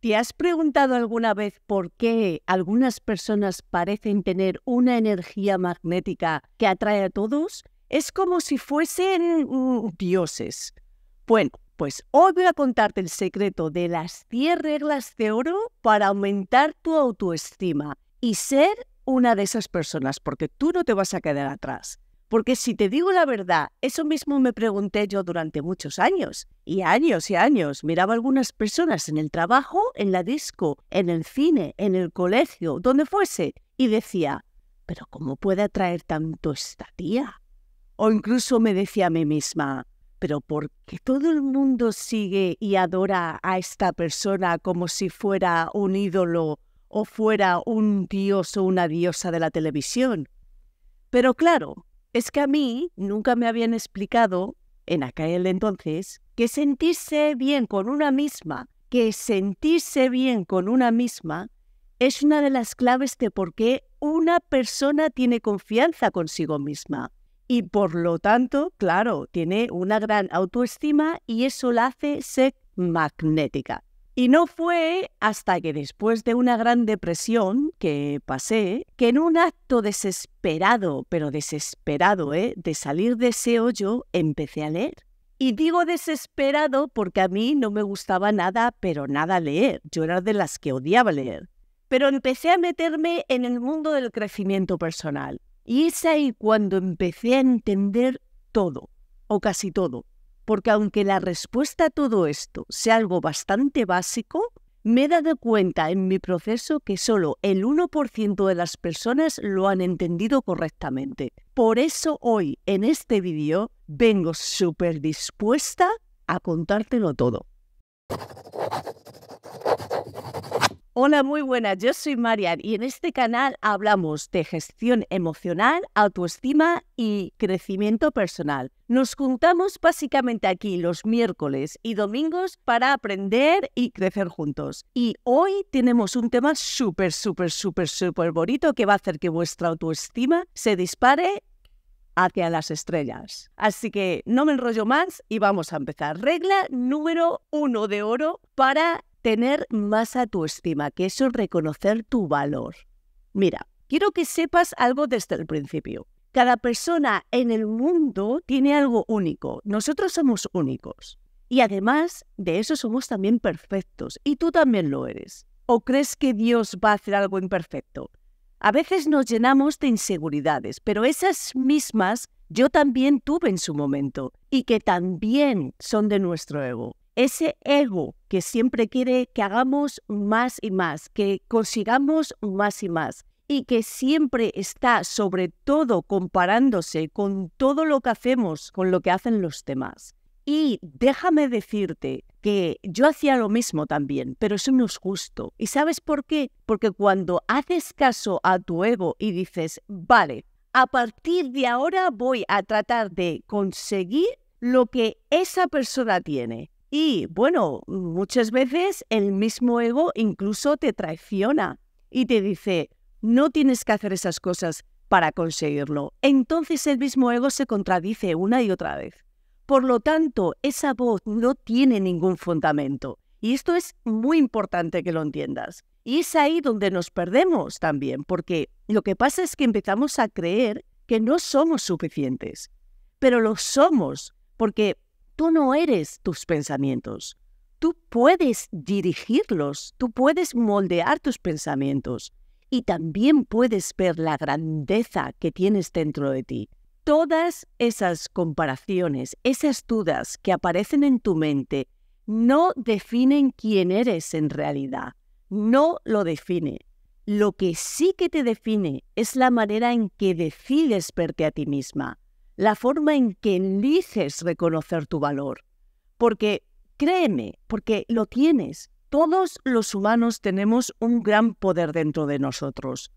¿Te has preguntado alguna vez por qué algunas personas parecen tener una energía magnética que atrae a todos? Es como si fuesen mm, dioses. Bueno, pues hoy voy a contarte el secreto de las 10 reglas de oro para aumentar tu autoestima y ser una de esas personas, porque tú no te vas a quedar atrás. Porque si te digo la verdad, eso mismo me pregunté yo durante muchos años, y años y años. Miraba algunas personas en el trabajo, en la disco, en el cine, en el colegio, donde fuese, y decía, pero ¿cómo puede atraer tanto esta tía? O incluso me decía a mí misma, pero ¿por qué todo el mundo sigue y adora a esta persona como si fuera un ídolo o fuera un dios o una diosa de la televisión? Pero claro, es que a mí nunca me habían explicado en aquel entonces que sentirse bien con una misma, que sentirse bien con una misma es una de las claves de por qué una persona tiene confianza consigo misma y por lo tanto, claro, tiene una gran autoestima y eso la hace ser magnética. Y no fue hasta que después de una gran depresión que pasé, que en un acto desesperado, pero desesperado, ¿eh? de salir de ese hoyo, empecé a leer. Y digo desesperado porque a mí no me gustaba nada, pero nada leer. Yo era de las que odiaba leer. Pero empecé a meterme en el mundo del crecimiento personal. Y es ahí cuando empecé a entender todo, o casi todo porque aunque la respuesta a todo esto sea algo bastante básico, me he dado cuenta en mi proceso que solo el 1% de las personas lo han entendido correctamente. Por eso hoy en este vídeo vengo súper dispuesta a contártelo todo. Hola, muy buenas. Yo soy Marian y en este canal hablamos de gestión emocional, autoestima y crecimiento personal. Nos juntamos básicamente aquí los miércoles y domingos para aprender y crecer juntos. Y hoy tenemos un tema súper, súper, súper, súper bonito que va a hacer que vuestra autoestima se dispare hacia las estrellas. Así que no me enrollo más y vamos a empezar. Regla número uno de oro para tener más a tu estima, que eso es reconocer tu valor. Mira, quiero que sepas algo desde el principio. Cada persona en el mundo tiene algo único. Nosotros somos únicos. Y además de eso somos también perfectos. Y tú también lo eres. ¿O crees que Dios va a hacer algo imperfecto? A veces nos llenamos de inseguridades, pero esas mismas yo también tuve en su momento y que también son de nuestro ego ese ego que siempre quiere que hagamos más y más, que consigamos más y más, y que siempre está sobre todo comparándose con todo lo que hacemos, con lo que hacen los demás. Y déjame decirte que yo hacía lo mismo también, pero eso no es justo. ¿Y sabes por qué? Porque cuando haces caso a tu ego y dices, vale, a partir de ahora voy a tratar de conseguir lo que esa persona tiene, y bueno, muchas veces el mismo ego incluso te traiciona y te dice, no tienes que hacer esas cosas para conseguirlo. Entonces el mismo ego se contradice una y otra vez. Por lo tanto, esa voz no tiene ningún fundamento. Y esto es muy importante que lo entiendas. Y es ahí donde nos perdemos también, porque lo que pasa es que empezamos a creer que no somos suficientes, pero lo somos, porque Tú no eres tus pensamientos. Tú puedes dirigirlos, tú puedes moldear tus pensamientos y también puedes ver la grandeza que tienes dentro de ti. Todas esas comparaciones, esas dudas que aparecen en tu mente, no definen quién eres en realidad, no lo define. Lo que sí que te define es la manera en que decides verte a ti misma, la forma en que eliges reconocer tu valor. Porque créeme, porque lo tienes. Todos los humanos tenemos un gran poder dentro de nosotros.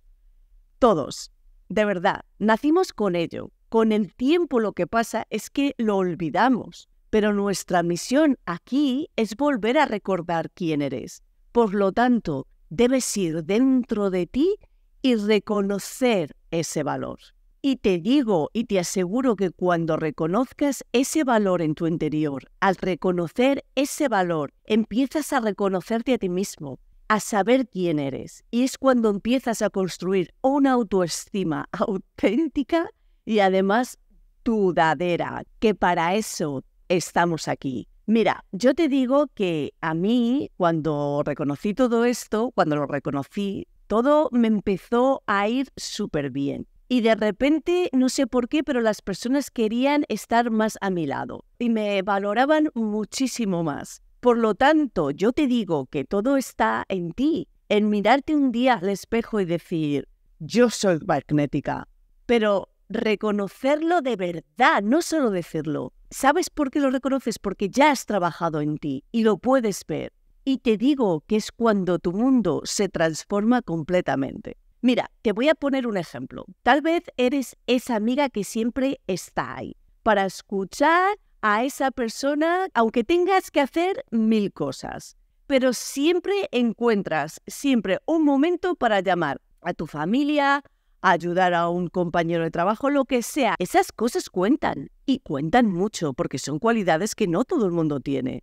Todos. De verdad, nacimos con ello. Con el tiempo lo que pasa es que lo olvidamos. Pero nuestra misión aquí es volver a recordar quién eres. Por lo tanto, debes ir dentro de ti y reconocer ese valor. Y te digo y te aseguro que cuando reconozcas ese valor en tu interior, al reconocer ese valor, empiezas a reconocerte a ti mismo, a saber quién eres. Y es cuando empiezas a construir una autoestima auténtica y además dudadera, que para eso estamos aquí. Mira, yo te digo que a mí, cuando reconocí todo esto, cuando lo reconocí, todo me empezó a ir súper bien. Y de repente, no sé por qué, pero las personas querían estar más a mi lado y me valoraban muchísimo más. Por lo tanto, yo te digo que todo está en ti, en mirarte un día al espejo y decir, yo soy magnética, pero reconocerlo de verdad, no solo decirlo. ¿Sabes por qué lo reconoces? Porque ya has trabajado en ti y lo puedes ver. Y te digo que es cuando tu mundo se transforma completamente. Mira, te voy a poner un ejemplo. Tal vez eres esa amiga que siempre está ahí para escuchar a esa persona, aunque tengas que hacer mil cosas. Pero siempre encuentras, siempre un momento para llamar a tu familia, ayudar a un compañero de trabajo, lo que sea. Esas cosas cuentan y cuentan mucho porque son cualidades que no todo el mundo tiene.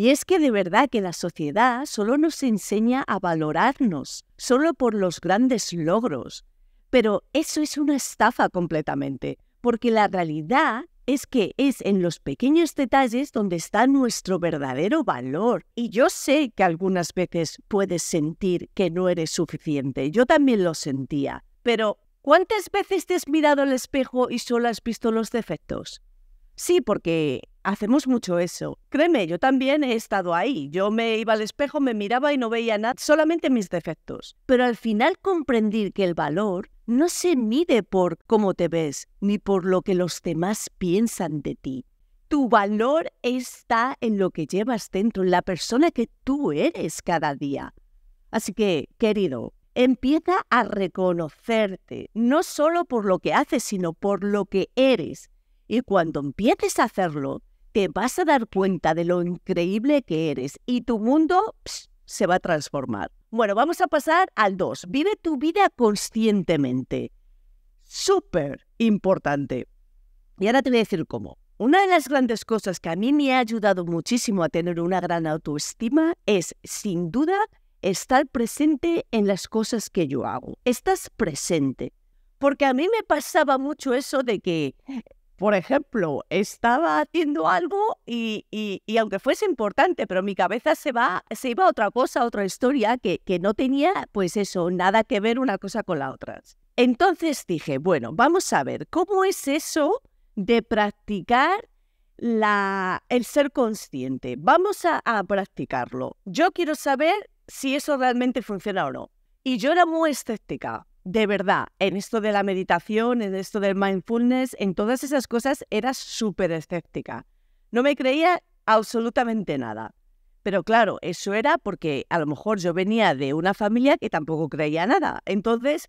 Y es que de verdad que la sociedad solo nos enseña a valorarnos, solo por los grandes logros. Pero eso es una estafa completamente, porque la realidad es que es en los pequeños detalles donde está nuestro verdadero valor. Y yo sé que algunas veces puedes sentir que no eres suficiente, yo también lo sentía, pero ¿cuántas veces te has mirado al espejo y solo has visto los defectos? Sí, porque Hacemos mucho eso. Créeme, yo también he estado ahí. Yo me iba al espejo, me miraba y no veía nada, solamente mis defectos. Pero al final comprendí que el valor no se mide por cómo te ves, ni por lo que los demás piensan de ti. Tu valor está en lo que llevas dentro, en la persona que tú eres cada día. Así que, querido, empieza a reconocerte, no solo por lo que haces, sino por lo que eres. Y cuando empieces a hacerlo, vas a dar cuenta de lo increíble que eres y tu mundo se va a transformar. Bueno, vamos a pasar al 2. Vive tu vida conscientemente. Súper importante. Y ahora te voy a decir cómo. Una de las grandes cosas que a mí me ha ayudado muchísimo a tener una gran autoestima es, sin duda, estar presente en las cosas que yo hago. Estás presente. Porque a mí me pasaba mucho eso de que por ejemplo, estaba haciendo algo y, aunque fuese importante, pero mi cabeza se va, se iba a otra cosa, a otra historia que, no tenía, pues eso, nada que ver una cosa con la otra. Entonces dije, bueno, vamos a ver, ¿cómo es eso de practicar la, el ser consciente? Vamos a, a practicarlo. Yo quiero saber si eso realmente funciona o no. Y yo era muy escéptica, de verdad, en esto de la meditación, en esto del mindfulness, en todas esas cosas, era súper escéptica. No me creía absolutamente nada. Pero claro, eso era porque a lo mejor yo venía de una familia que tampoco creía nada. Entonces,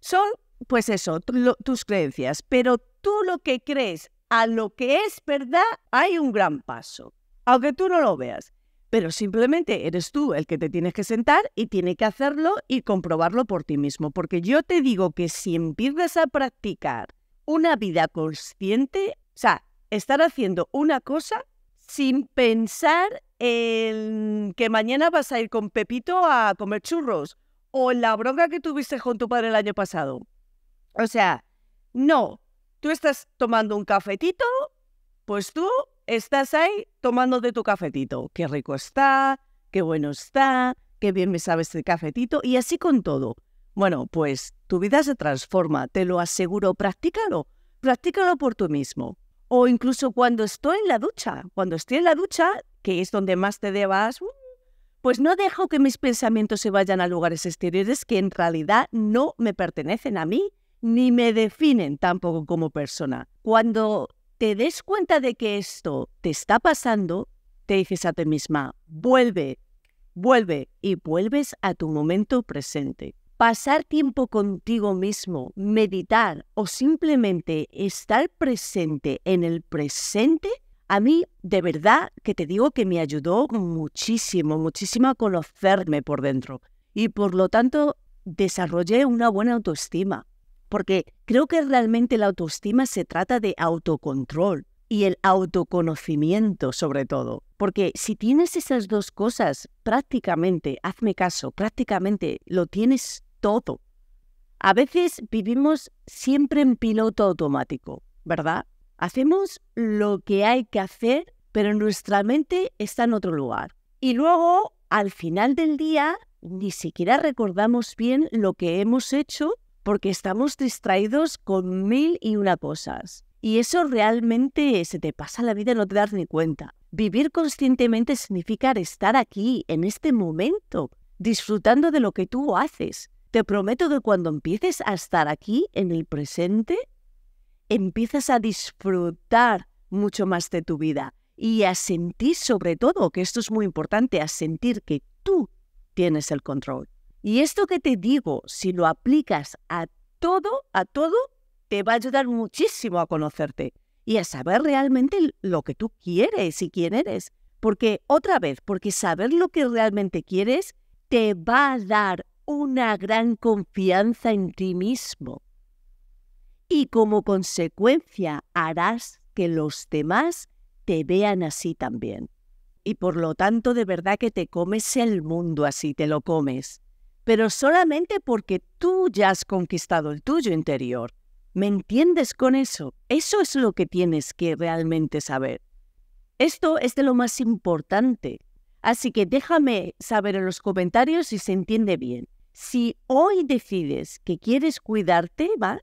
son, pues eso, tus creencias. Pero tú lo que crees a lo que es verdad, hay un gran paso, aunque tú no lo veas pero simplemente eres tú el que te tienes que sentar y tiene que hacerlo y comprobarlo por ti mismo. Porque yo te digo que si empiezas a practicar una vida consciente, o sea, estar haciendo una cosa sin pensar en que mañana vas a ir con Pepito a comer churros o en la bronca que tuviste con tu padre el año pasado. O sea, no, tú estás tomando un cafetito, pues tú estás ahí tomando de tu cafetito. Qué rico está, qué bueno está, qué bien me sabe este cafetito y así con todo. Bueno, pues tu vida se transforma, te lo aseguro, practícalo, practícalo por tú mismo. O incluso cuando estoy en la ducha, cuando estoy en la ducha, que es donde más te debas, uh, pues no dejo que mis pensamientos se vayan a lugares exteriores que en realidad no me pertenecen a mí ni me definen tampoco como persona. Cuando te des cuenta de que esto te está pasando, te dices a ti misma, vuelve, vuelve y vuelves a tu momento presente. Pasar tiempo contigo mismo, meditar o simplemente estar presente en el presente, a mí de verdad que te digo que me ayudó muchísimo, muchísimo a conocerme por dentro y por lo tanto desarrollé una buena autoestima porque creo que realmente la autoestima se trata de autocontrol y el autoconocimiento sobre todo. Porque si tienes esas dos cosas, prácticamente, hazme caso, prácticamente lo tienes todo. A veces vivimos siempre en piloto automático, ¿verdad? Hacemos lo que hay que hacer, pero nuestra mente está en otro lugar. Y luego, al final del día, ni siquiera recordamos bien lo que hemos hecho porque estamos distraídos con mil y una cosas. Y eso realmente se te pasa la vida, no te das ni cuenta. Vivir conscientemente significa estar aquí, en este momento, disfrutando de lo que tú haces. Te prometo que cuando empieces a estar aquí, en el presente, empiezas a disfrutar mucho más de tu vida y a sentir sobre todo, que esto es muy importante, a sentir que tú tienes el control. Y esto que te digo, si lo aplicas a todo, a todo, te va a ayudar muchísimo a conocerte y a saber realmente lo que tú quieres y quién eres. Porque otra vez, porque saber lo que realmente quieres te va a dar una gran confianza en ti mismo. Y como consecuencia harás que los demás te vean así también. Y por lo tanto, de verdad que te comes el mundo así, te lo comes pero solamente porque tú ya has conquistado el tuyo interior. ¿Me entiendes con eso? Eso es lo que tienes que realmente saber. Esto es de lo más importante. Así que déjame saber en los comentarios si se entiende bien. Si hoy decides que quieres cuidarte más,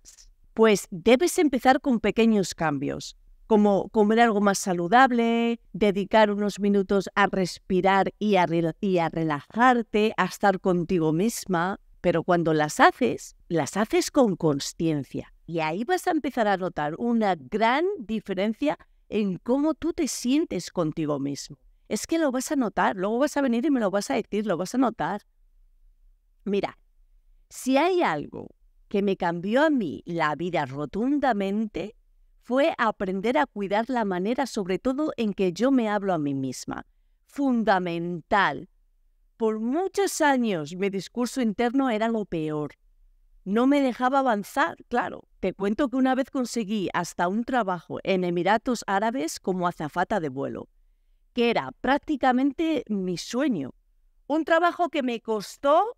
pues debes empezar con pequeños cambios como comer algo más saludable, dedicar unos minutos a respirar y a, relajarte, a estar contigo misma, pero cuando las haces, las haces con conciencia. Y ahí vas a empezar a notar una gran diferencia en cómo tú te sientes contigo mismo. Es que lo vas a notar, luego vas a venir y me lo vas a decir, lo vas a notar. Mira, si hay algo que me cambió a mí la vida rotundamente, fue aprender a cuidar la manera, sobre todo, en que yo me hablo a mí misma. Fundamental. Por muchos años mi discurso interno era lo peor. No me dejaba avanzar, claro. Te cuento que una vez conseguí hasta un trabajo en Emiratos Árabes como azafata de vuelo, que era prácticamente mi sueño. Un trabajo que me costó,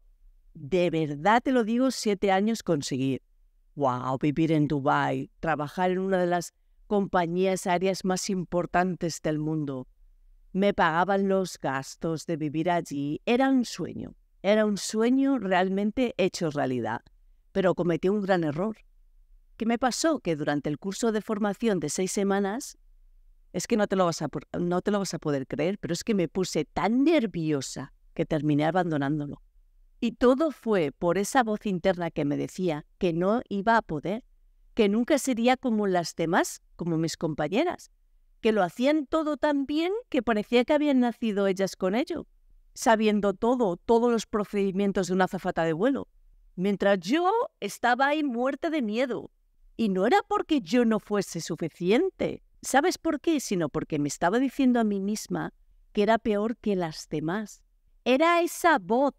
de verdad te lo digo, siete años conseguir wow, vivir en Dubái, trabajar en una de las compañías aéreas más importantes del mundo. Me pagaban los gastos de vivir allí. Era un sueño, era un sueño realmente hecho realidad. Pero cometí un gran error. ¿Qué me pasó? Que durante el curso de formación de seis semanas, es que no te lo vas a, no te lo vas a poder creer, pero es que me puse tan nerviosa que terminé abandonándolo. Y todo fue por esa voz interna que me decía que no iba a poder, que nunca sería como las demás, como mis compañeras, que lo hacían todo tan bien que parecía que habían nacido ellas con ello, sabiendo todo, todos los procedimientos de una azafata de vuelo. Mientras yo estaba ahí muerta de miedo. Y no era porque yo no fuese suficiente. ¿Sabes por qué? Sino porque me estaba diciendo a mí misma que era peor que las demás. Era esa voz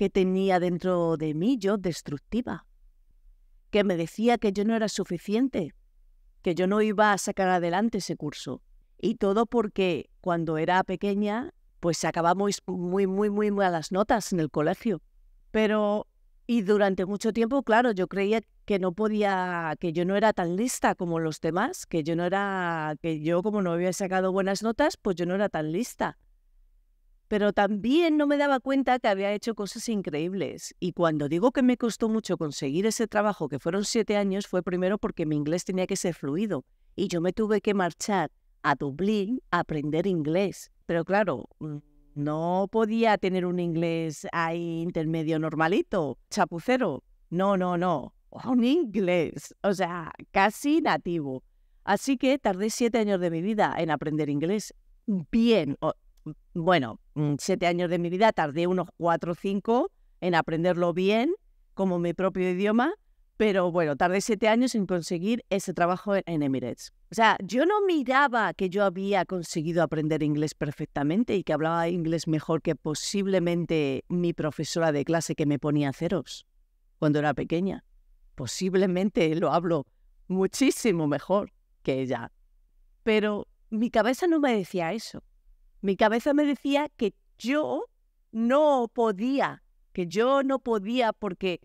que tenía dentro de mí yo destructiva, que me decía que yo no era suficiente, que yo no iba a sacar adelante ese curso. Y todo porque cuando era pequeña, pues sacaba muy, muy, muy, muy malas notas en el colegio. Pero, y durante mucho tiempo, claro, yo creía que no podía, que yo no era tan lista como los demás, que yo no era, que yo como no había sacado buenas notas, pues yo no era tan lista pero también no me daba cuenta que había hecho cosas increíbles. Y cuando digo que me costó mucho conseguir ese trabajo, que fueron siete años, fue primero porque mi inglés tenía que ser fluido y yo me tuve que marchar a Dublín a aprender inglés. Pero claro, mm, no podía tener un inglés ahí intermedio normalito, chapucero. No, no, no. Un inglés, o sea, casi nativo. Así que tardé siete años de mi vida en aprender inglés. Bien, bueno, mm, siete años de mi vida, tardé unos cuatro o cinco en aprenderlo bien, como mi propio idioma, pero bueno, tardé siete años en conseguir ese trabajo en Emirates. O sea, yo no miraba que yo había conseguido aprender inglés perfectamente y que hablaba inglés mejor que posiblemente mi profesora de clase que me ponía ceros cuando era pequeña. Posiblemente lo hablo muchísimo mejor que ella. Pero mi cabeza no me decía eso. Mi cabeza me decía que yo no podía, que yo no podía porque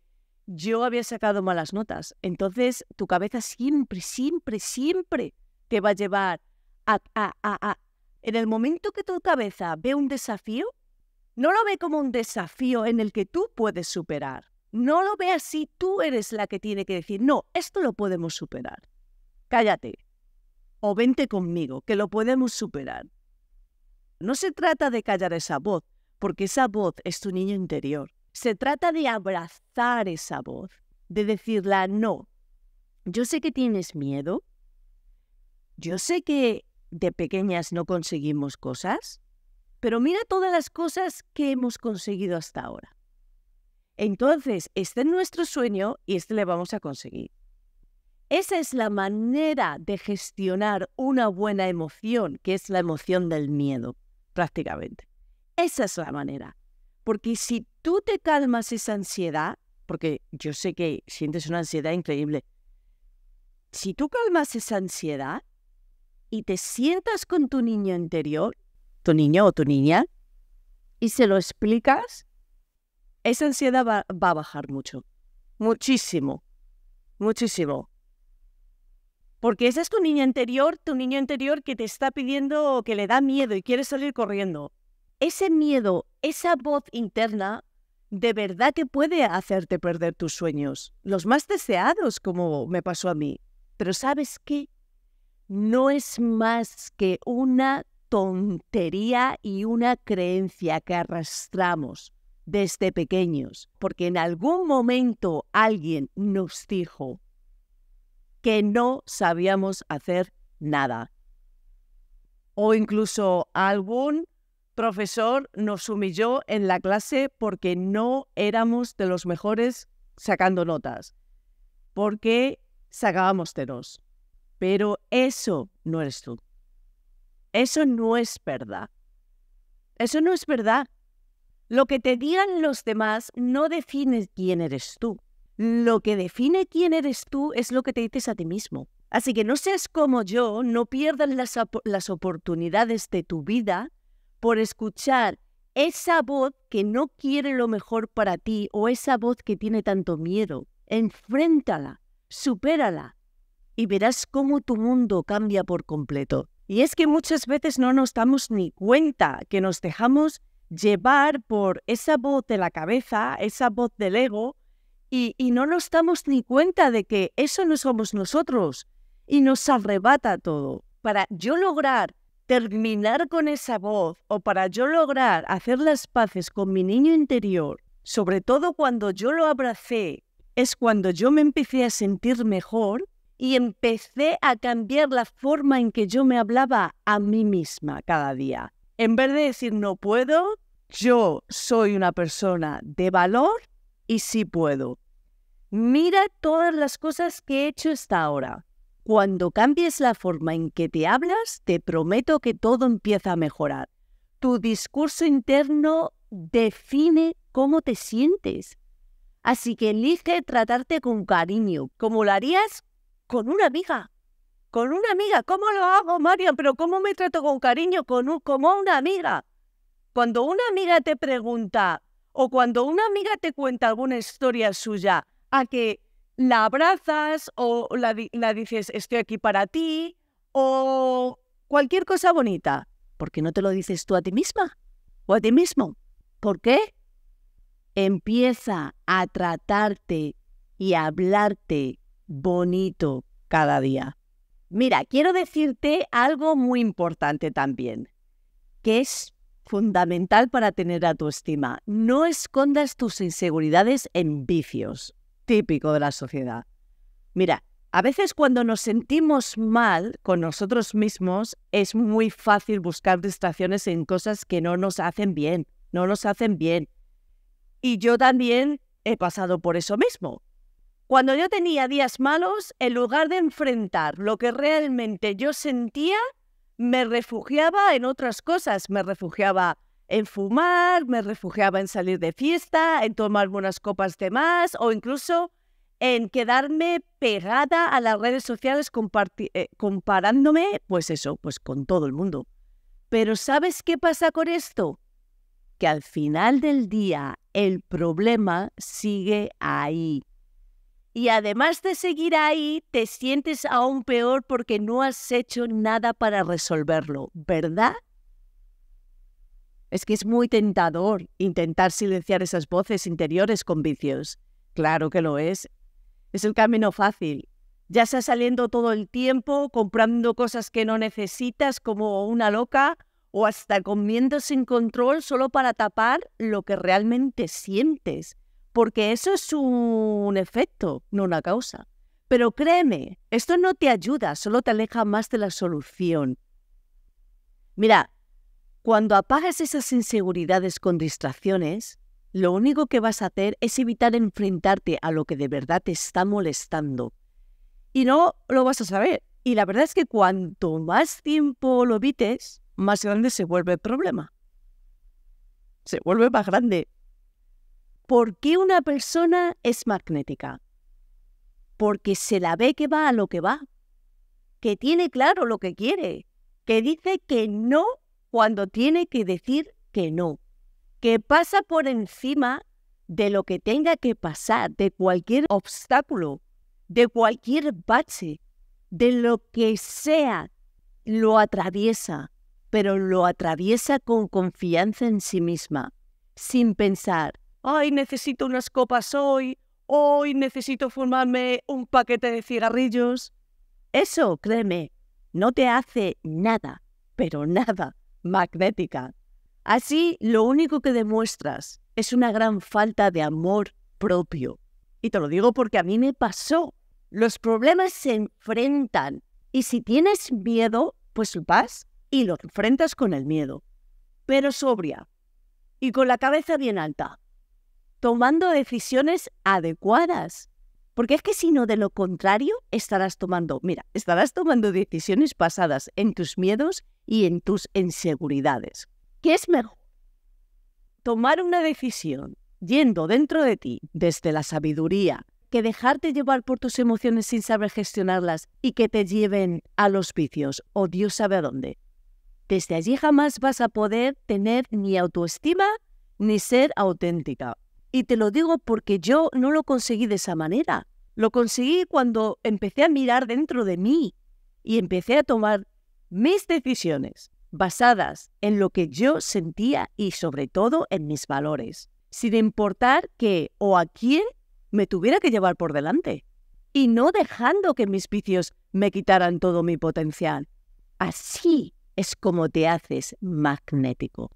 yo había sacado malas notas. Entonces tu cabeza siempre, siempre, siempre te va a llevar a, a, a, En el momento que tu cabeza ve un desafío, no lo ve como un desafío en el que tú puedes superar. No lo ve así, tú eres la que tiene que decir, no, esto lo podemos superar. Cállate. O vente conmigo, que lo podemos superar. No se trata de callar esa voz, porque esa voz es tu niño interior. Se trata de abrazar esa voz, de decirla, no, yo sé que tienes miedo, yo sé que de pequeñas no conseguimos cosas, pero mira todas las cosas que hemos conseguido hasta ahora. Entonces, este es nuestro sueño y este le vamos a conseguir. Esa es la manera de gestionar una buena emoción, que es la emoción del miedo prácticamente. Esa es la manera. Porque si tú te calmas esa ansiedad, porque yo sé que sientes una ansiedad increíble, si tú calmas esa ansiedad y te sientas con tu niño interior, tu niño o tu niña, y se lo explicas, esa ansiedad va, va a bajar mucho, muchísimo, muchísimo. Porque esa es tu niña interior, tu niño interior que te está pidiendo, que le da miedo y quiere salir corriendo. Ese miedo, esa voz interna, de verdad que puede hacerte perder tus sueños, los más deseados, como me pasó a mí. Pero ¿sabes qué? No es más que una tontería y una creencia que arrastramos desde pequeños, porque en algún momento alguien nos dijo, que no sabíamos hacer nada. O incluso algún profesor nos humilló en la clase porque no éramos de los mejores sacando notas, porque sacábamos dos. Pero eso no eres tú. Eso no es verdad. Eso no es verdad. Lo que te digan los demás no define quién eres tú. Lo que define quién eres tú es lo que te dices a ti mismo. Así que no seas como yo, no pierdas las, oportunidades de tu vida por escuchar esa voz que no quiere lo mejor para ti o esa voz que tiene tanto miedo. Enfréntala, supérala y verás cómo tu mundo cambia por completo. Y es que muchas veces no nos damos ni cuenta que nos dejamos llevar por esa voz de la cabeza, esa voz del ego, y, no nos damos ni cuenta de que eso no somos nosotros y nos arrebata todo. Para yo lograr terminar con esa voz o para yo lograr hacer las paces con mi niño interior, sobre todo cuando yo lo abracé, es cuando yo me empecé a sentir mejor y empecé a cambiar la forma en que yo me hablaba a mí misma cada día. En vez de decir no puedo, yo soy una persona de valor y sí puedo. Mira todas las cosas que he hecho hasta ahora. Cuando cambies la forma en que te hablas, te prometo que todo empieza a mejorar. Tu discurso interno define cómo te sientes. Así que elige tratarte con cariño, como lo harías con una amiga. Con una amiga. ¿Cómo lo hago, Marian? Pero ¿cómo me trato con cariño? como una amiga. Cuando una amiga te pregunta o cuando una amiga te cuenta alguna historia suya, a que la abrazas o la, dices estoy aquí para ti o cualquier cosa bonita. ¿Por qué no te lo dices tú a ti misma o a ti mismo? ¿Por qué? Empieza a tratarte y a hablarte bonito cada día. Mira, quiero decirte algo muy importante también, que es fundamental para tener autoestima. No escondas tus inseguridades en vicios típico de la sociedad. Mira, a veces cuando nos sentimos mal con nosotros mismos es muy fácil buscar distracciones en cosas que no nos hacen bien, no nos hacen bien. Y yo también he pasado por eso mismo. Cuando yo tenía días malos, en lugar de enfrentar lo que realmente yo sentía, me refugiaba en otras cosas. Me refugiaba en fumar, me refugiaba en salir de fiesta, en tomarme unas copas de más o incluso en quedarme pegada a las redes sociales eh, comparándome, pues eso, pues con todo el mundo. Pero ¿sabes qué pasa con esto? Que al final del día el problema sigue ahí. Y además de seguir ahí, te sientes aún peor porque no has hecho nada para resolverlo, ¿verdad es que es muy tentador intentar silenciar esas voces interiores con vicios. Claro que lo es. Es el camino fácil. Ya sea saliendo todo el tiempo, comprando cosas que no necesitas como una loca, o hasta comiendo sin control solo para tapar lo que realmente sientes. Porque eso es un efecto, no una causa. Pero créeme, esto no te ayuda, solo te aleja más de la solución. Mira, cuando apagas esas inseguridades con distracciones, lo único que vas a hacer es evitar enfrentarte a lo que de verdad te está molestando. Y no lo vas a saber. Y la verdad es que cuanto más tiempo lo evites, más grande se vuelve el problema. Se vuelve más grande. ¿Por qué una persona es magnética? Porque se la ve que va a lo que va, que tiene claro lo que quiere, que dice que no cuando tiene que decir que no, que pasa por encima de lo que tenga que pasar, de cualquier obstáculo, de cualquier bache, de lo que sea, lo atraviesa, pero lo atraviesa con confianza en sí misma, sin pensar, ay, necesito unas copas hoy, hoy necesito fumarme un paquete de cigarrillos. Eso, créeme, no te hace nada, pero nada magnética. Así, lo único que demuestras es una gran falta de amor propio. Y te lo digo porque a mí me pasó. Los problemas se enfrentan y si tienes miedo, pues vas y lo enfrentas con el miedo, pero sobria y con la cabeza bien alta, tomando decisiones adecuadas. Porque es que si no, de lo contrario, estarás tomando, mira, estarás tomando decisiones basadas en tus miedos y en tus inseguridades. ¿Qué es mejor? Tomar una decisión yendo dentro de ti desde la sabiduría que dejarte llevar por tus emociones sin saber gestionarlas y que te lleven a los vicios o Dios sabe a dónde. Desde allí jamás vas a poder tener ni autoestima ni ser auténtica. Y te lo digo porque yo no lo conseguí de esa manera. Lo conseguí cuando empecé a mirar dentro de mí y empecé a tomar mis decisiones basadas en lo que yo sentía y sobre todo en mis valores, sin importar que o a quién me tuviera que llevar por delante, y no dejando que mis vicios me quitaran todo mi potencial. Así es como te haces magnético.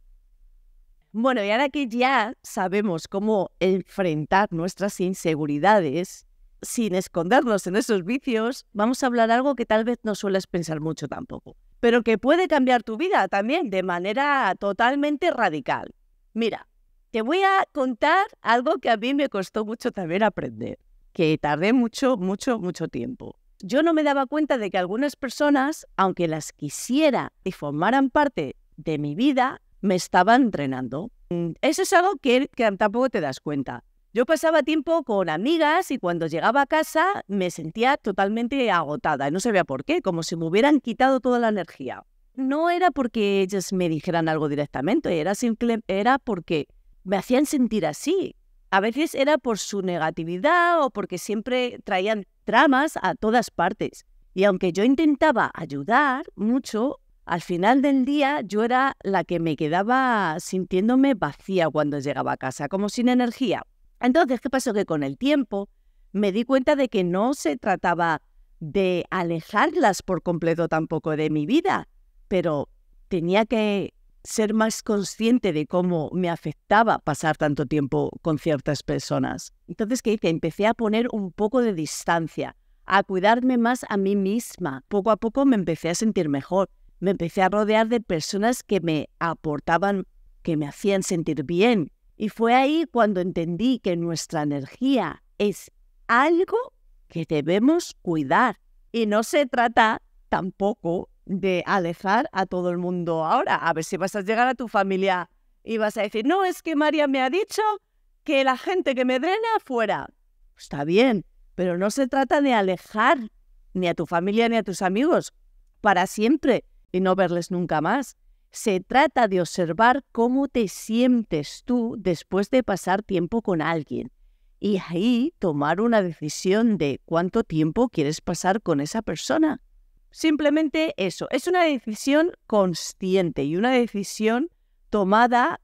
Bueno, y ahora que ya sabemos cómo enfrentar nuestras inseguridades, sin escondernos en esos vicios, vamos a hablar algo que tal vez no sueles pensar mucho tampoco, pero que puede cambiar tu vida también de manera totalmente radical. Mira, te voy a contar algo que a mí me costó mucho también aprender, que tardé mucho, mucho, mucho tiempo. Yo no me daba cuenta de que algunas personas, aunque las quisiera y formaran parte de mi vida, me estaban entrenando. Mm, eso es algo que, que tampoco te das cuenta. Yo pasaba tiempo con amigas y cuando llegaba a casa me sentía totalmente agotada, no sabía por qué, como si me hubieran quitado toda la energía. No era porque ellas me dijeran algo directamente, era, simple, era porque me hacían sentir así. A veces era por su negatividad o porque siempre traían tramas a todas partes. Y aunque yo intentaba ayudar mucho, al final del día yo era la que me quedaba sintiéndome vacía cuando llegaba a casa, como sin energía. Entonces, ¿qué pasó? Que con el tiempo me di cuenta de que no se trataba de alejarlas por completo tampoco de mi vida, pero tenía que ser más consciente de cómo me afectaba pasar tanto tiempo con ciertas personas. Entonces, ¿qué hice? Empecé a poner un poco de distancia, a cuidarme más a mí misma. Poco a poco me empecé a sentir mejor, me empecé a rodear de personas que me aportaban, que me hacían sentir bien, y fue ahí cuando entendí que nuestra energía es algo que debemos cuidar. Y no se trata tampoco de alejar a todo el mundo ahora. A ver si vas a llegar a tu familia y vas a decir, no, es que María me ha dicho que la gente que me drena fuera. Está bien, pero no se trata de alejar ni a tu familia ni a tus amigos para siempre y no verles nunca más. Se trata de observar cómo te sientes tú después de pasar tiempo con alguien y ahí tomar una decisión de cuánto tiempo quieres pasar con esa persona. Simplemente eso, es una decisión consciente y una decisión tomada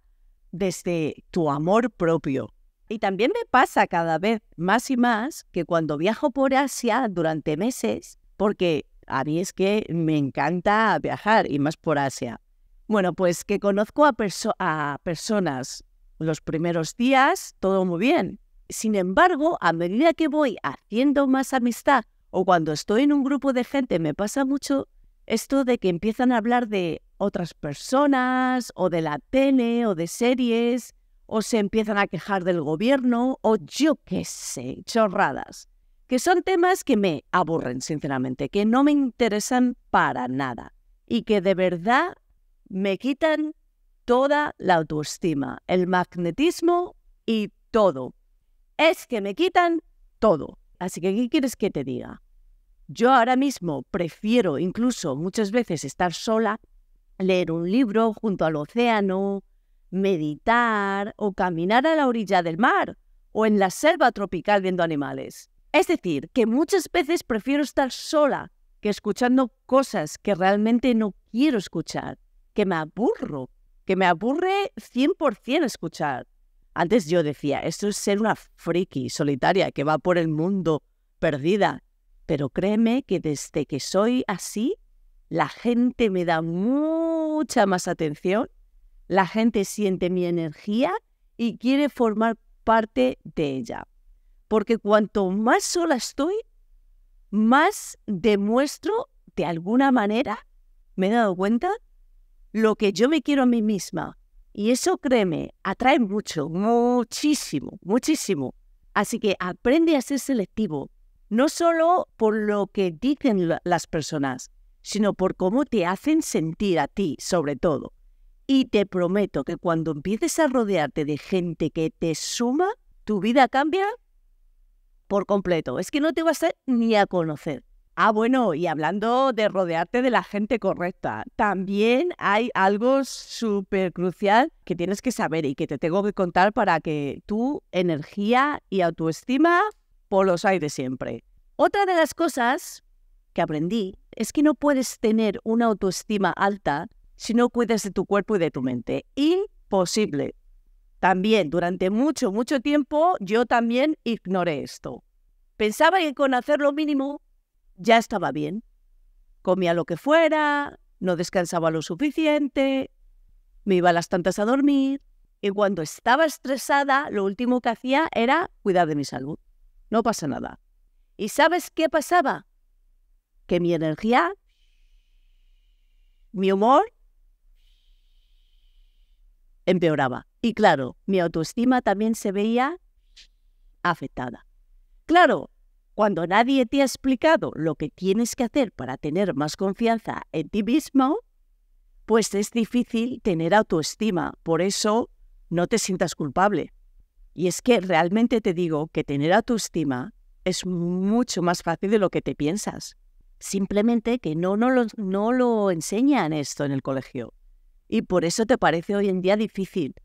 desde tu amor propio. Y también me pasa cada vez más y más que cuando viajo por Asia durante meses, porque a mí es que me encanta viajar y más por Asia, bueno, pues que conozco a, personas los primeros días, todo muy bien. Sin embargo, a medida que voy haciendo más amistad o cuando estoy en un grupo de gente, me pasa mucho esto de que empiezan a hablar de otras personas o de la tele o de series o se empiezan a quejar del gobierno o yo qué sé, chorradas, que son temas que me aburren, sinceramente, que no me interesan para nada y que de verdad me quitan toda la autoestima, el magnetismo y todo. Es que me quitan todo. Así que, ¿qué quieres que te diga? Yo ahora mismo prefiero incluso muchas veces estar sola, leer un libro junto al océano, meditar o caminar a la orilla del mar o en la selva tropical viendo animales. Es decir, que muchas veces prefiero estar sola que escuchando cosas que realmente no quiero escuchar que me aburro, que me aburre 100% escuchar. Antes yo decía, esto es ser una friki solitaria que va por el mundo perdida. Pero créeme que desde que soy así, la gente me da mucha más atención, la gente siente mi energía y quiere formar parte de ella. Porque cuanto más sola estoy, más demuestro de alguna manera, me he dado cuenta lo que yo me quiero a mí misma. Y eso, créeme, atrae mucho, muchísimo, muchísimo. Así que aprende a ser selectivo, no solo por lo que dicen las personas, sino por cómo te hacen sentir a ti, sobre todo. Y te prometo que cuando empieces a rodearte de gente que te suma, tu vida cambia por completo. Es que no te vas a ni a conocer. Ah, bueno, y hablando de rodearte de la gente correcta, también hay algo súper crucial que tienes que saber y que te tengo que contar para que tu energía y autoestima por los aires siempre. Otra de las cosas que aprendí es que no puedes tener una autoestima alta si no cuidas de tu cuerpo y de tu mente. Imposible. También durante mucho, mucho tiempo yo también ignoré esto. Pensaba que con hacer lo mínimo ya estaba bien. Comía lo que fuera, no descansaba lo suficiente, me iba a las tantas a dormir y cuando estaba estresada lo último que hacía era cuidar de mi salud. No pasa nada. ¿Y sabes qué pasaba? Que mi energía, mi humor, empeoraba. Y claro, mi autoestima también se veía afectada. Claro, cuando nadie te ha explicado lo que tienes que hacer para tener más confianza en ti mismo, pues es difícil tener autoestima. Por eso no te sientas culpable. Y es que realmente te digo que tener autoestima es mucho más fácil de lo que te piensas. Simplemente que no, no, lo, no lo enseñan esto en el colegio. Y por eso te parece hoy en día difícil.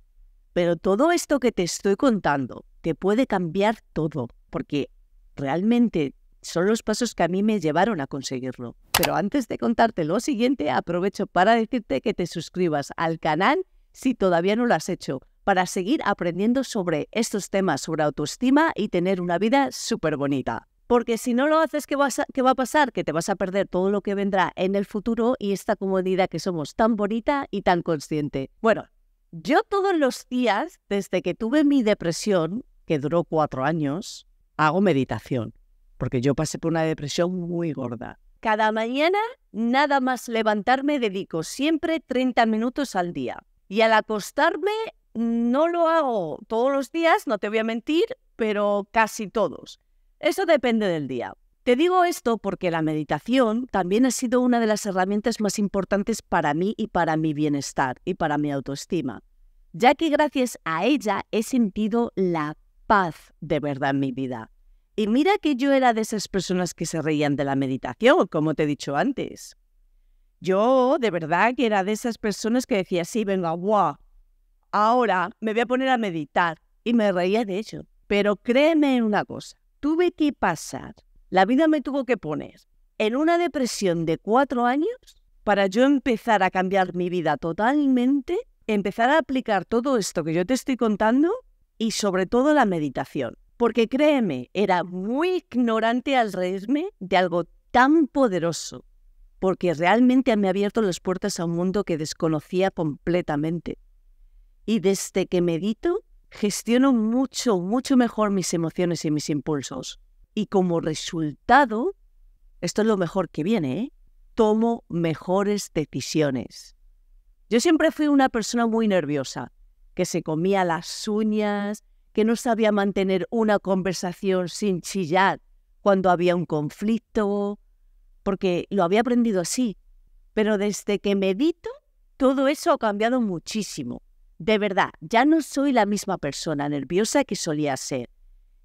Pero todo esto que te estoy contando te puede cambiar todo, porque realmente son los pasos que a mí me llevaron a conseguirlo. Pero antes de contarte lo siguiente, aprovecho para decirte que te suscribas al canal si todavía no lo has hecho, para seguir aprendiendo sobre estos temas, sobre autoestima y tener una vida súper bonita. Porque si no lo haces, ¿qué, va a pasar? Que te vas a perder todo lo que vendrá en el futuro y esta comodidad que somos tan bonita y tan consciente. Bueno, yo todos los días, desde que tuve mi depresión, que duró cuatro años, hago meditación, porque yo pasé por una depresión muy gorda. Cada mañana, nada más levantarme, dedico siempre 30 minutos al día. Y al acostarme, no lo hago todos los días, no te voy a mentir, pero casi todos. Eso depende del día. Te digo esto porque la meditación también ha sido una de las herramientas más importantes para mí y para mi bienestar y para mi autoestima, ya que gracias a ella he sentido la paz de verdad en mi vida. Y mira que yo era de esas personas que se reían de la meditación, como te he dicho antes. Yo de verdad que era de esas personas que decía, sí, venga, guau, ahora me voy a poner a meditar. Y me reía de ello. Pero créeme en una cosa, tuve que pasar, la vida me tuvo que poner en una depresión de cuatro años para yo empezar a cambiar mi vida totalmente, empezar a aplicar todo esto que yo te estoy contando y sobre todo la meditación. Porque créeme, era muy ignorante al reírme de algo tan poderoso, porque realmente me ha abierto las puertas a un mundo que desconocía completamente. Y desde que medito, gestiono mucho, mucho mejor mis emociones y mis impulsos. Y como resultado, esto es lo mejor que viene, ¿eh? tomo mejores decisiones. Yo siempre fui una persona muy nerviosa, que se comía las uñas, que no sabía mantener una conversación sin chillar cuando había un conflicto, porque lo había aprendido así. Pero desde que medito, todo eso ha cambiado muchísimo. De verdad, ya no soy la misma persona nerviosa que solía ser.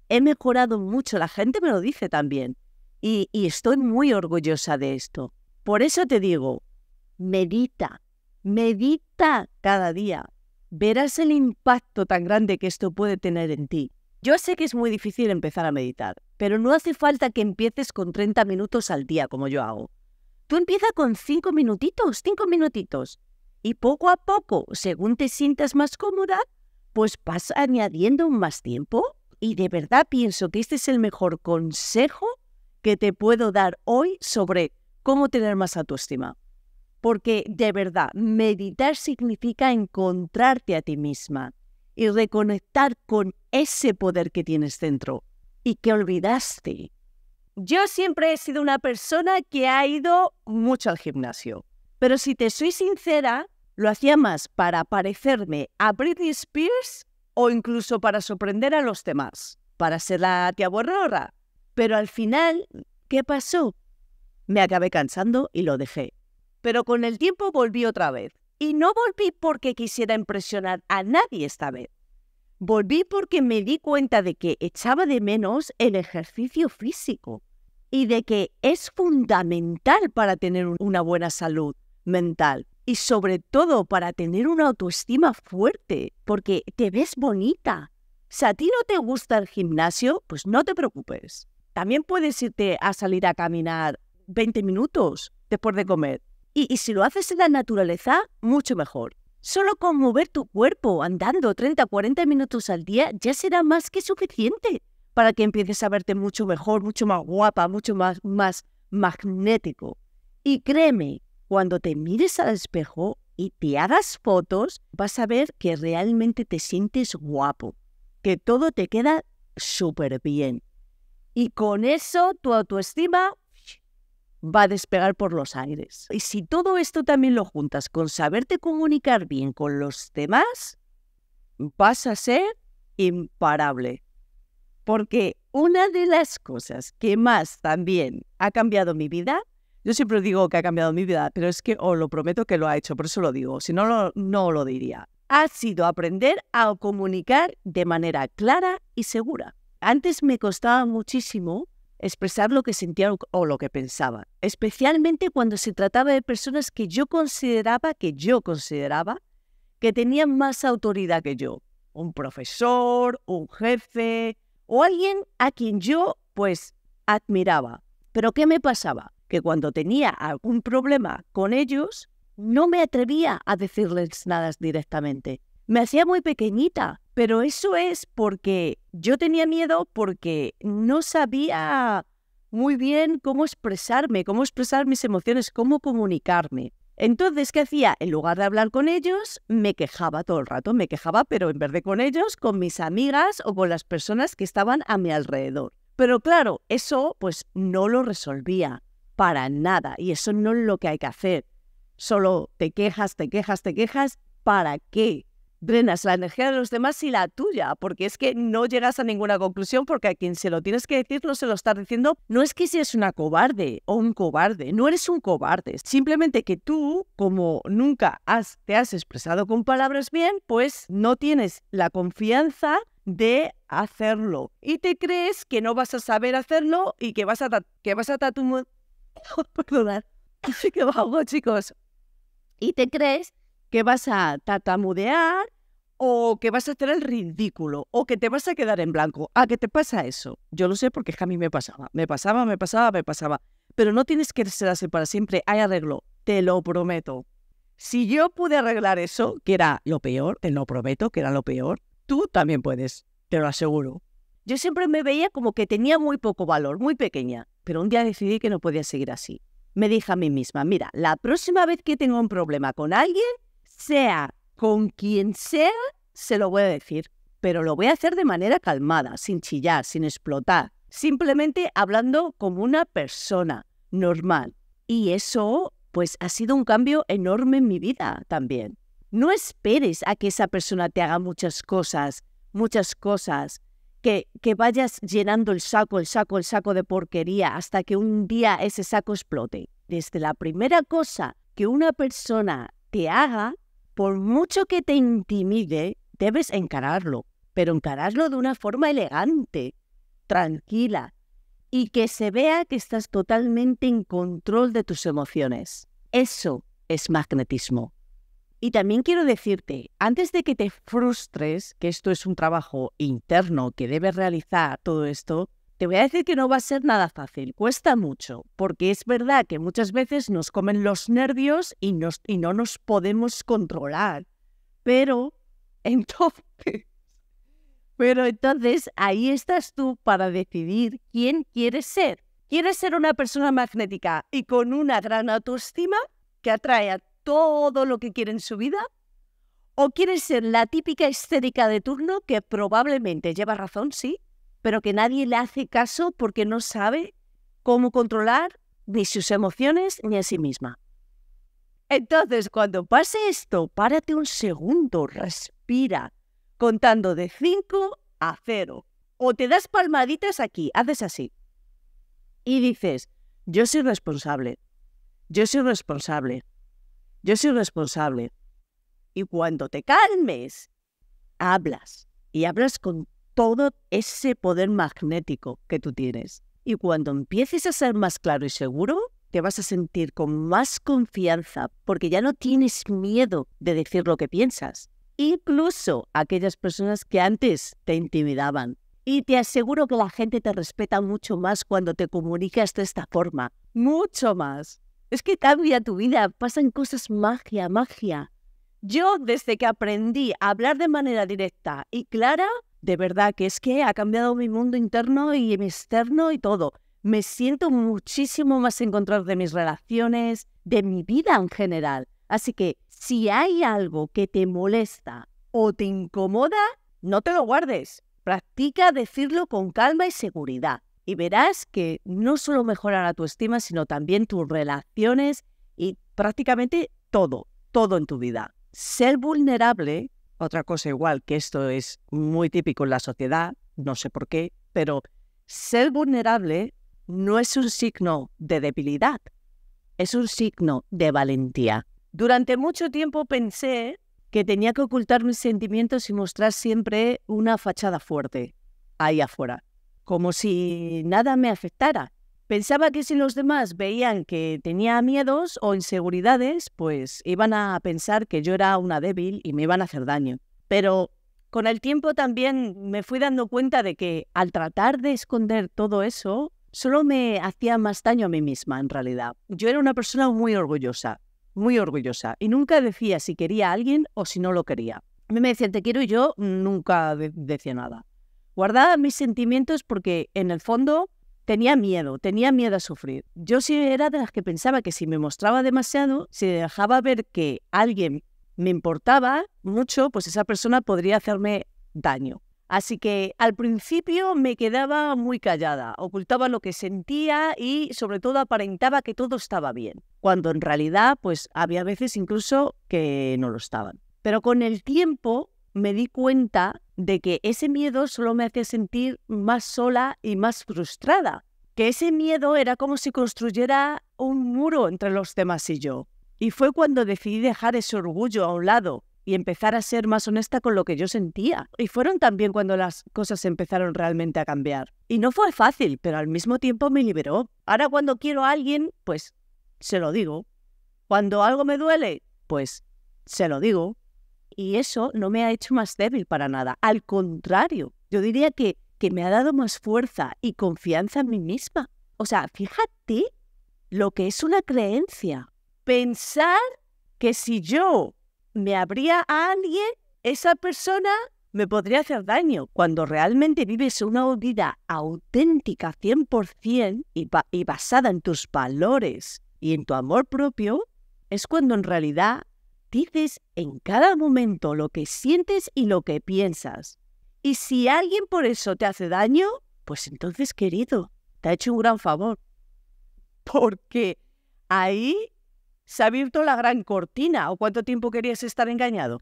He mejorado mucho, la gente me lo dice también. Y, y estoy muy orgullosa de esto. Por eso te digo, medita, medita cada día, verás el impacto tan grande que esto puede tener en ti. Yo sé que es muy difícil empezar a meditar, pero no hace falta que empieces con 30 minutos al día como yo hago. Tú empieza con 5 minutitos, 5 minutitos. Y poco a poco, según te sientas más cómoda, pues vas añadiendo más tiempo. Y de verdad pienso que este es el mejor consejo que te puedo dar hoy sobre cómo tener más autoestima porque de verdad, meditar significa encontrarte a ti misma y reconectar con ese poder que tienes dentro y que olvidaste. Yo siempre he sido una persona que ha ido mucho al gimnasio, pero si te soy sincera, lo hacía más para parecerme a Britney Spears o incluso para sorprender a los demás, para ser la tía borrora. Pero al final, ¿qué pasó? Me acabé cansando y lo dejé pero con el tiempo volví otra vez. Y no volví porque quisiera impresionar a nadie esta vez. Volví porque me di cuenta de que echaba de menos el ejercicio físico y de que es fundamental para tener una buena salud mental y sobre todo para tener una autoestima fuerte, porque te ves bonita. Si a ti no te gusta el gimnasio, pues no te preocupes. También puedes irte a salir a caminar 20 minutos después de comer. Y, si lo haces en la naturaleza, mucho mejor. Solo con mover tu cuerpo andando 30, 40 minutos al día ya será más que suficiente para que empieces a verte mucho mejor, mucho más guapa, mucho más, más magnético. Y créeme, cuando te mires al espejo y te hagas fotos, vas a ver que realmente te sientes guapo, que todo te queda súper bien. Y con eso tu autoestima va a despegar por los aires. Y si todo esto también lo juntas con saberte comunicar bien con los demás, vas a ser imparable. Porque una de las cosas que más también ha cambiado mi vida, yo siempre digo que ha cambiado mi vida, pero es que os lo prometo que lo ha hecho, por eso lo digo, si no, no lo diría. Ha sido aprender a comunicar de manera clara y segura. Antes me costaba muchísimo expresar lo que sentía o lo que pensaba, especialmente cuando se trataba de personas que yo consideraba, que yo consideraba, que tenían más autoridad que yo, un profesor, un jefe o alguien a quien yo pues admiraba. Pero ¿qué me pasaba? Que cuando tenía algún problema con ellos, no me atrevía a decirles nada directamente, me hacía muy pequeñita, pero eso es porque yo tenía miedo porque no sabía muy bien cómo expresarme, cómo expresar mis emociones, cómo comunicarme. Entonces, ¿qué hacía? En lugar de hablar con ellos, me quejaba todo el rato, me quejaba, pero en vez de con ellos, con mis amigas o con las personas que estaban a mi alrededor. Pero claro, eso pues no lo resolvía para nada y eso no es lo que hay que hacer. Solo te quejas, te quejas, te quejas, ¿para qué? drenas la energía de los demás y la tuya, porque es que no llegas a ninguna conclusión porque a quien se lo tienes que decir no se lo estás diciendo. No es que seas una cobarde o un cobarde, no eres un cobarde, simplemente que tú, como nunca te has expresado con palabras bien, pues no tienes la confianza de hacerlo y te crees que no vas a saber hacerlo y que vas a que vas a chicos y te crees que vas a tatamudear o que vas a hacer el ridículo, o que te vas a quedar en blanco. ¿A qué te pasa eso? Yo lo sé porque es a mí me pasaba, me pasaba, me pasaba, me pasaba. Pero no tienes que ser así para siempre, hay arreglo, te lo prometo. Si yo pude arreglar eso, que era lo peor, te lo prometo, que era lo peor, tú también puedes, te lo aseguro. Yo siempre me veía como que tenía muy poco valor, muy pequeña, pero un día decidí que no podía seguir así. Me dije a mí misma, mira, la próxima vez que tengo un problema con alguien, sea con quien sea, se lo voy a decir, pero lo voy a hacer de manera calmada, sin chillar, sin explotar, simplemente hablando como una persona normal. Y eso, pues, ha sido un cambio enorme en mi vida también. No esperes a que esa persona te haga muchas cosas, muchas cosas, que, que vayas llenando el saco, el saco, el saco de porquería hasta que un día ese saco explote. Desde la primera cosa que una persona te haga, por mucho que te intimide, debes encararlo, pero encararlo de una forma elegante, tranquila, y que se vea que estás totalmente en control de tus emociones. Eso es magnetismo. Y también quiero decirte, antes de que te frustres, que esto es un trabajo interno que debes realizar todo esto, te voy a decir que no va a ser nada fácil, cuesta mucho, porque es verdad que muchas veces nos comen los nervios y, no nos podemos controlar. Pero entonces, pero entonces ahí estás tú para decidir quién quieres ser. ¿Quieres ser una persona magnética y con una gran autoestima que atrae a todo lo que quiere en su vida? ¿O quieres ser la típica histérica de turno que probablemente lleva razón, sí, pero que nadie le hace caso porque no sabe cómo controlar ni sus emociones ni a sí misma. Entonces, cuando pase esto, párate un segundo, respira, contando de 5 a 0. O te das palmaditas aquí, haces así. Y dices, yo soy responsable, yo soy responsable, yo soy responsable. Y cuando te calmes, hablas. Y hablas con todo ese poder magnético que tú tienes. Y cuando empieces a ser más claro y seguro, te vas a sentir con más confianza porque ya no tienes miedo de decir lo que piensas. Incluso aquellas personas que antes te intimidaban. Y te aseguro que la gente te respeta mucho más cuando te comunicas de esta forma. Mucho más. Es que cambia tu vida, pasan cosas magia, magia. Yo desde que aprendí a hablar de manera directa y clara, de verdad que es que ha cambiado mi mundo interno y mi externo y todo. Me siento muchísimo más en control de mis relaciones, de mi vida en general. Así que si hay algo que te molesta o te incomoda, no te lo guardes. Practica decirlo con calma y seguridad. Y verás que no solo mejorará tu estima, sino también tus relaciones y prácticamente todo, todo en tu vida. Ser vulnerable otra cosa igual, que esto es muy típico en la sociedad, no sé por qué, pero ser vulnerable no es un signo de debilidad, es un signo de valentía. Durante mucho tiempo pensé que tenía que ocultar mis sentimientos y mostrar siempre una fachada fuerte ahí afuera, como si nada me afectara. Pensaba que si los demás veían que tenía miedos o inseguridades, pues iban a pensar que yo era una débil y me iban a hacer daño. Pero con el tiempo también me fui dando cuenta de que al tratar de esconder todo eso, solo me hacía más daño a mí misma en realidad. Yo era una persona muy orgullosa, muy orgullosa, y nunca decía si quería a alguien o si no lo quería. A mí me decían te quiero y yo nunca decía nada. Guardaba mis sentimientos porque en el fondo tenía miedo, tenía miedo a sufrir. Yo sí era de las que pensaba que si me mostraba demasiado, si dejaba ver que alguien me importaba mucho, pues esa persona podría hacerme daño. Así que al principio me quedaba muy callada, ocultaba lo que sentía y sobre todo aparentaba que todo estaba bien, cuando en realidad pues había veces incluso que no lo estaban. Pero con el tiempo me di cuenta de que ese miedo solo me hacía sentir más sola y más frustrada, que ese miedo era como si construyera un muro entre los demás y yo. Y fue cuando decidí dejar ese orgullo a un lado y empezar a ser más honesta con lo que yo sentía. Y fueron también cuando las cosas empezaron realmente a cambiar. Y no fue fácil, pero al mismo tiempo me liberó. Ahora cuando quiero a alguien, pues se lo digo. Cuando algo me duele, pues se lo digo. Y eso no me ha hecho más débil para nada. Al contrario, yo diría que, me ha dado más fuerza y confianza en mí misma. O sea, fíjate lo que es una creencia. Pensar que si yo me abría a alguien, esa persona me podría hacer daño. Cuando realmente vives una vida auténtica 100% y, y basada en tus valores y en tu amor propio, es cuando en realidad dices en cada momento lo que sientes y lo que piensas. Y si alguien por eso te hace daño, pues entonces, querido, te ha hecho un gran favor. Porque ahí se ha abierto la gran cortina. ¿O cuánto tiempo querías estar engañado?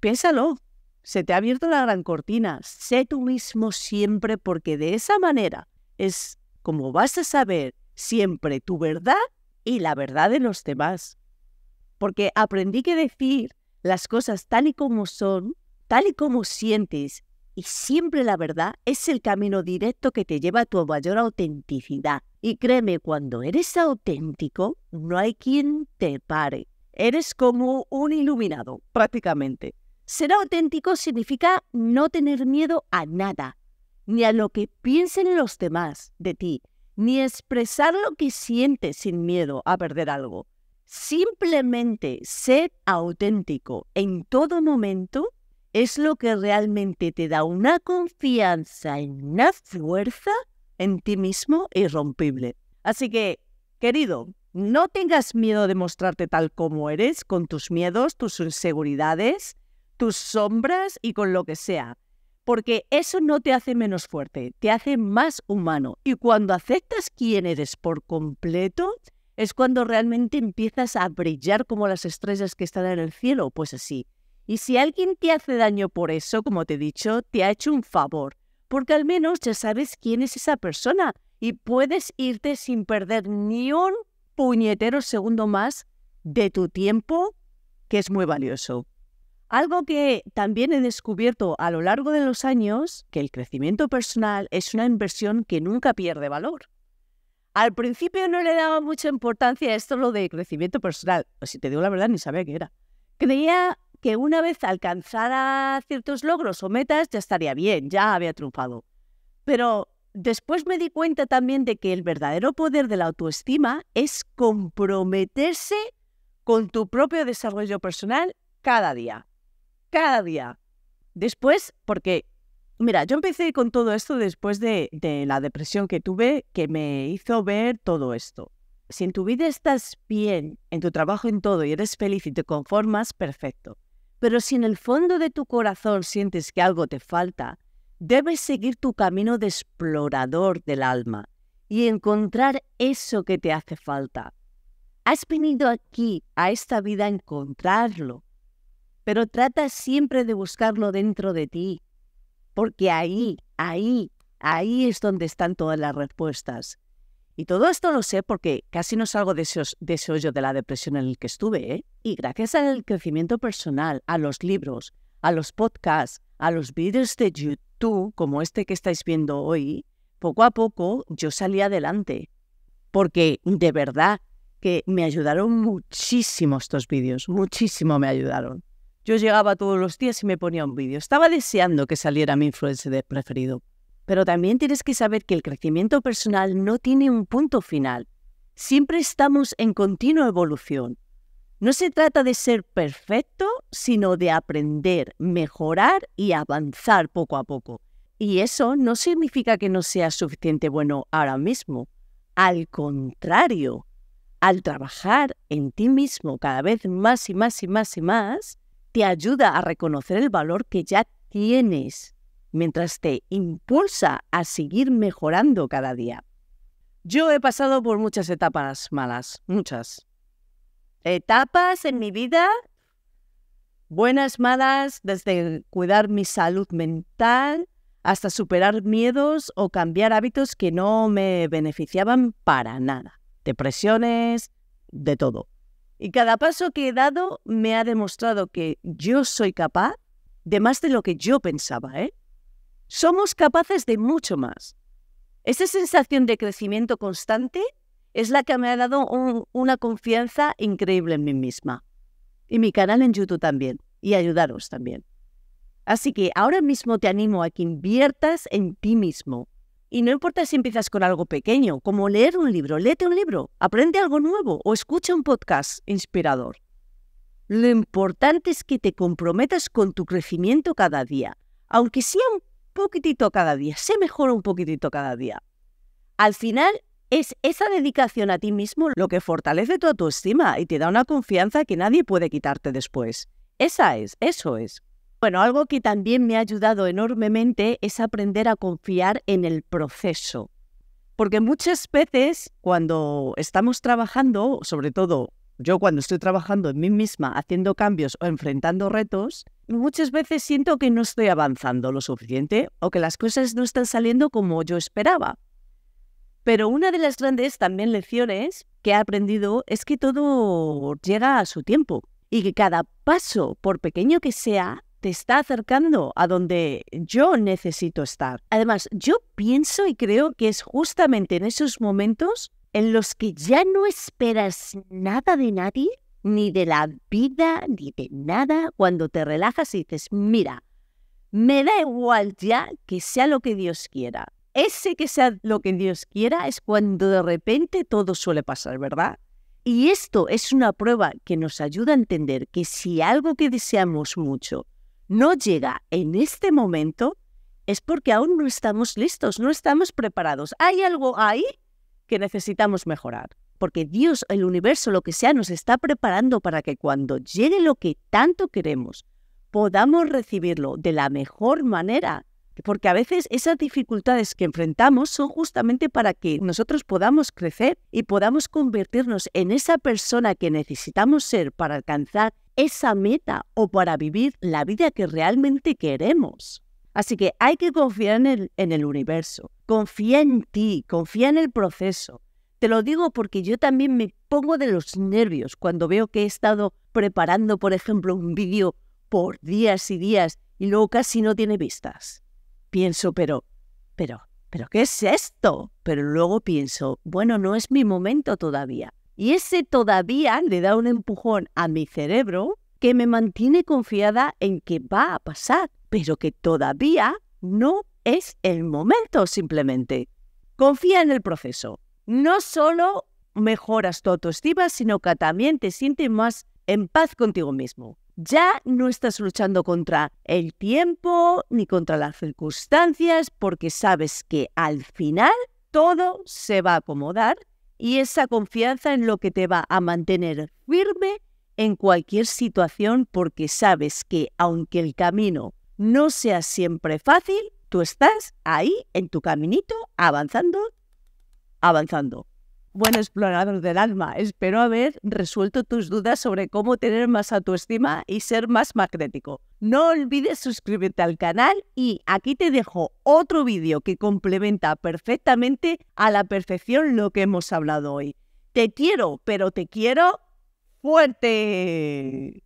Piénsalo. Se te ha abierto la gran cortina. Sé tú mismo siempre porque de esa manera es como vas a saber siempre tu verdad y la verdad de los demás porque aprendí que decir las cosas tal y como son, tal y como sientes, y siempre la verdad es el camino directo que te lleva a tu mayor autenticidad. Y créeme, cuando eres auténtico, no hay quien te pare. Eres como un iluminado, prácticamente. Ser auténtico significa no tener miedo a nada, ni a lo que piensen los demás de ti, ni expresar lo que sientes sin miedo a perder algo. Simplemente ser auténtico en todo momento es lo que realmente te da una confianza y una fuerza en ti mismo irrompible. Así que, querido, no tengas miedo de mostrarte tal como eres, con tus miedos, tus inseguridades, tus sombras y con lo que sea. Porque eso no te hace menos fuerte, te hace más humano. Y cuando aceptas quién eres por completo, es cuando realmente empiezas a brillar como las estrellas que están en el cielo, pues así. Y si alguien te hace daño por eso, como te he dicho, te ha hecho un favor, porque al menos ya sabes quién es esa persona y puedes irte sin perder ni un puñetero segundo más de tu tiempo, que es muy valioso. Algo que también he descubierto a lo largo de los años, que el crecimiento personal es una inversión que nunca pierde valor. Al principio no le daba mucha importancia a esto lo de crecimiento personal. Pues si te digo la verdad, ni sabía qué era. Creía que una vez alcanzara ciertos logros o metas ya estaría bien, ya había triunfado. Pero después me di cuenta también de que el verdadero poder de la autoestima es comprometerse con tu propio desarrollo personal cada día. Cada día. Después, porque Mira, yo empecé con todo esto después de, la depresión que tuve que me hizo ver todo esto. Si en tu vida estás bien, en tu trabajo, en todo, y eres feliz y te conformas, perfecto. Pero si en el fondo de tu corazón sientes que algo te falta, debes seguir tu camino de explorador del alma y encontrar eso que te hace falta. Has venido aquí, a esta vida, a encontrarlo, pero trata siempre de buscarlo dentro de ti, porque ahí, ahí, ahí es donde están todas las respuestas. Y todo esto lo sé porque casi no salgo de, ese hoyo de la depresión en el que estuve. ¿eh? Y gracias al crecimiento personal, a los libros, a los podcasts, a los vídeos de YouTube, como este que estáis viendo hoy, poco a poco yo salí adelante. Porque de verdad que me ayudaron muchísimo estos vídeos, muchísimo me ayudaron. Yo llegaba todos los días y me ponía un vídeo. Estaba deseando que saliera mi influencer preferido. Pero también tienes que saber que el crecimiento personal no tiene un punto final. Siempre estamos en continua evolución. No se trata de ser perfecto, sino de aprender, mejorar y avanzar poco a poco. Y eso no significa que no seas suficiente bueno ahora mismo. Al contrario, al trabajar en ti mismo cada vez más y más y más y más, te ayuda a reconocer el valor que ya tienes, mientras te impulsa a seguir mejorando cada día. Yo he pasado por muchas etapas malas, muchas. Etapas en mi vida, buenas, malas, desde cuidar mi salud mental hasta superar miedos o cambiar hábitos que no me beneficiaban para nada. Depresiones, de todo. Y cada paso que he dado me ha demostrado que yo soy capaz de más de lo que yo pensaba, ¿eh? Somos capaces de mucho más. Esa sensación de crecimiento constante es la que me ha dado una confianza increíble en mí misma. Y mi canal en YouTube también. Y ayudaros también. Así que ahora mismo te animo a que inviertas en ti mismo, y no importa si empiezas con algo pequeño, como leer un libro, léete un libro, aprende algo nuevo o escucha un podcast inspirador. Lo importante es que te comprometas con tu crecimiento cada día, aunque sea un poquitito cada día, se mejora un poquitito cada día. Al final, es esa dedicación a ti mismo lo que fortalece tu autoestima y te da una confianza que nadie puede quitarte después. Esa es, eso es. Bueno, algo que también me ha ayudado enormemente es aprender a confiar en el proceso. Porque muchas veces cuando estamos trabajando, sobre todo yo cuando estoy trabajando en mí misma, haciendo cambios o enfrentando retos, muchas veces siento que no estoy avanzando lo suficiente o que las cosas no están saliendo como yo esperaba. Pero una de las grandes también lecciones que he aprendido es que todo llega a su tiempo y que cada paso, por pequeño que sea, te está acercando a donde yo necesito estar. Además, yo pienso y creo que es justamente en esos momentos en los que ya no esperas nada de nadie, ni de la vida, ni de nada, cuando te relajas y dices, mira, me da igual ya que sea lo que Dios quiera. Ese que sea lo que Dios quiera es cuando de repente todo suele pasar, ¿verdad? Y esto es una prueba que nos ayuda a entender que si algo que deseamos mucho no llega en este momento, es porque aún no estamos listos, no estamos preparados. Hay algo ahí que necesitamos mejorar, porque Dios, el universo, lo que sea, nos está preparando para que cuando llegue lo que tanto queremos, podamos recibirlo de la mejor manera. Porque a veces esas dificultades que enfrentamos son justamente para que nosotros podamos crecer y podamos convertirnos en esa persona que necesitamos ser para alcanzar esa meta o para vivir la vida que realmente queremos. Así que hay que confiar en el, universo, confía en ti, confía en el proceso. Te lo digo porque yo también me pongo de los nervios cuando veo que he estado preparando, por ejemplo, un vídeo por días y días y luego casi no tiene vistas. Pienso, pero, pero, pero, ¿qué es esto? Pero luego pienso, bueno, no es mi momento todavía. Y ese todavía le da un empujón a mi cerebro que me mantiene confiada en que va a pasar, pero que todavía no es el momento simplemente. Confía en el proceso. No solo mejoras tu autoestima, sino que también te sientes más en paz contigo mismo. Ya no estás luchando contra el tiempo ni contra las circunstancias porque sabes que al final todo se va a acomodar y esa confianza en lo que te va a mantener firme en cualquier situación porque sabes que aunque el camino no sea siempre fácil, tú estás ahí en tu caminito avanzando, avanzando buen explorador del alma. Espero haber resuelto tus dudas sobre cómo tener más autoestima y ser más magnético. No olvides suscribirte al canal y aquí te dejo otro vídeo que complementa perfectamente a la perfección lo que hemos hablado hoy. Te quiero, pero te quiero fuerte.